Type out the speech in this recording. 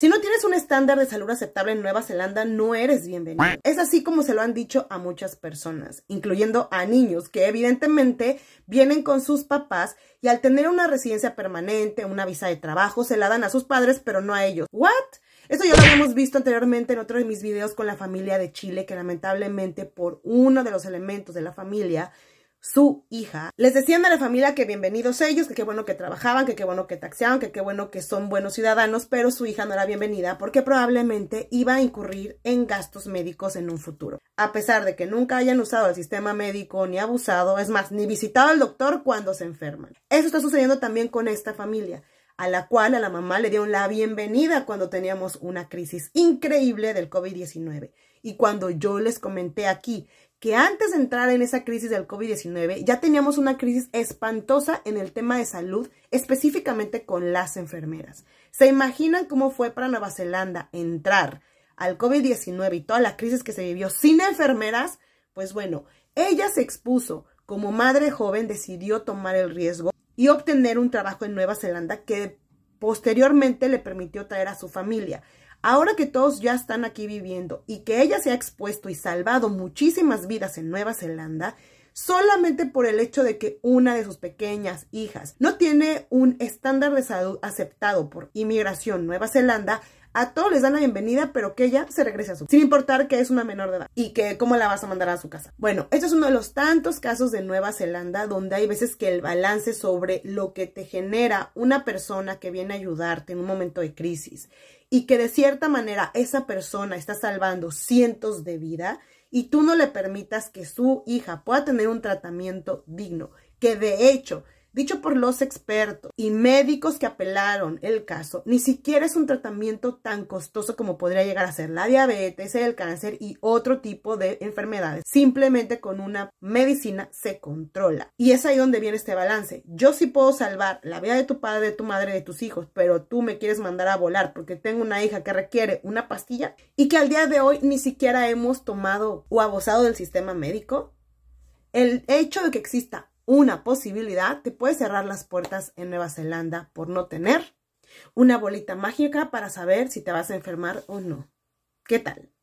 Si no tienes un estándar de salud aceptable en Nueva Zelanda, no eres bienvenido. Es así como se lo han dicho a muchas personas, incluyendo a niños que evidentemente vienen con sus papás y al tener una residencia permanente, una visa de trabajo, se la dan a sus padres, pero no a ellos. ¿What? Eso ya lo habíamos visto anteriormente en otro de mis videos con la familia de Chile, que lamentablemente por uno de los elementos de la familia su hija, les decían a la familia que bienvenidos ellos, que qué bueno que trabajaban, que qué bueno que taxeaban, que qué bueno que son buenos ciudadanos, pero su hija no era bienvenida porque probablemente iba a incurrir en gastos médicos en un futuro. A pesar de que nunca hayan usado el sistema médico ni abusado, es más, ni visitado al doctor cuando se enferman. Eso está sucediendo también con esta familia a la cual a la mamá le dieron la bienvenida cuando teníamos una crisis increíble del COVID-19. Y cuando yo les comenté aquí que antes de entrar en esa crisis del COVID-19 ya teníamos una crisis espantosa en el tema de salud, específicamente con las enfermeras. ¿Se imaginan cómo fue para Nueva Zelanda entrar al COVID-19 y toda la crisis que se vivió sin enfermeras? Pues bueno, ella se expuso, como madre joven decidió tomar el riesgo y obtener un trabajo en Nueva Zelanda que posteriormente le permitió traer a su familia. Ahora que todos ya están aquí viviendo y que ella se ha expuesto y salvado muchísimas vidas en Nueva Zelanda, solamente por el hecho de que una de sus pequeñas hijas no tiene un estándar de salud aceptado por Inmigración Nueva Zelanda, a todos les dan la bienvenida, pero que ella se regrese a su casa, sin importar que es una menor de edad y que cómo la vas a mandar a su casa. Bueno, este es uno de los tantos casos de Nueva Zelanda donde hay veces que el balance sobre lo que te genera una persona que viene a ayudarte en un momento de crisis y que de cierta manera esa persona está salvando cientos de vidas y tú no le permitas que su hija pueda tener un tratamiento digno, que de hecho dicho por los expertos y médicos que apelaron el caso, ni siquiera es un tratamiento tan costoso como podría llegar a ser la diabetes, el cáncer y otro tipo de enfermedades. Simplemente con una medicina se controla. Y es ahí donde viene este balance. Yo sí puedo salvar la vida de tu padre, de tu madre, de tus hijos, pero tú me quieres mandar a volar porque tengo una hija que requiere una pastilla y que al día de hoy ni siquiera hemos tomado o abusado del sistema médico. El hecho de que exista una posibilidad, te puede cerrar las puertas en Nueva Zelanda por no tener una bolita mágica para saber si te vas a enfermar o no. ¿Qué tal?